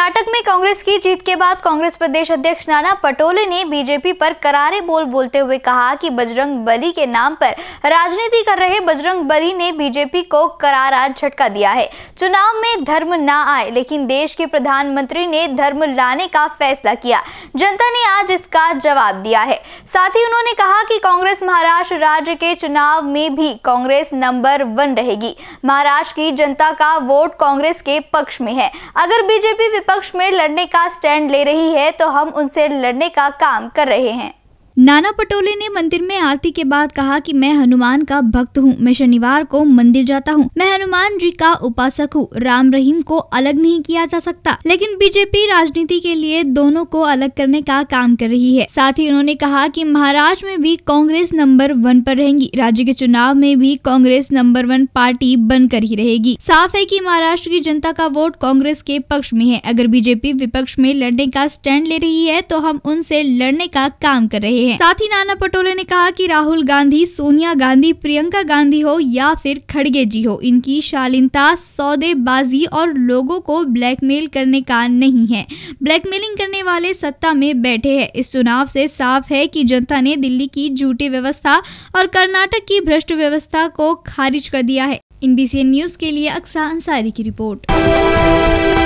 कर्नाटक में कांग्रेस की जीत के बाद कांग्रेस प्रदेश अध्यक्ष नाना पटोले ने बीजेपी पर करारे बोल बोलते हुए कहा कि बजरंग बली के नाम पर राजनीति कर रहे बजरंग बली ने बीजेपी को करारा झटका दिया है चुनाव में धर्म ना आए लेकिन देश के प्रधानमंत्री ने धर्म लाने का फैसला किया जनता ने आज इसका जवाब दिया है साथ ही उन्होंने कहा की कांग्रेस महाराष्ट्र राज्य के चुनाव में भी कांग्रेस नंबर वन रहेगी महाराष्ट्र की जनता का वोट कांग्रेस के पक्ष में है अगर बीजेपी विपक्ष पक्ष में लड़ने का स्टैंड ले रही है तो हम उनसे लड़ने का काम कर रहे हैं नाना पटोले ने मंदिर में आरती के बाद कहा कि मैं हनुमान का भक्त हूँ मैं शनिवार को मंदिर जाता हूँ मैं हनुमान जी का उपासक हूँ राम रहीम को अलग नहीं किया जा सकता लेकिन बीजेपी राजनीति के लिए दोनों को अलग करने का काम कर रही है साथ ही उन्होंने कहा कि महाराष्ट्र में भी कांग्रेस नंबर वन पर रहेंगी राज्य के चुनाव में भी कांग्रेस नंबर वन पार्टी बनकर ही रहेगी साफ है की महाराष्ट्र की जनता का वोट कांग्रेस के पक्ष में है अगर बीजेपी विपक्ष में लड़ने का स्टैंड ले रही है तो हम उनसे लड़ने का काम कर रहे हैं हैं साथ ही नाना पटोले ने कहा कि राहुल गांधी सोनिया गांधी प्रियंका गांधी हो या फिर खड़गे जी हो इनकी शालीनता सौदेबाजी और लोगों को ब्लैकमेल करने का नहीं है ब्लैकमेलिंग करने वाले सत्ता में बैठे हैं इस चुनाव से साफ है कि जनता ने दिल्ली की झूठी व्यवस्था और कर्नाटक की भ्रष्ट व्यवस्था को खारिज कर दिया है इन न्यूज के लिए अक्सा अंसारी की रिपोर्ट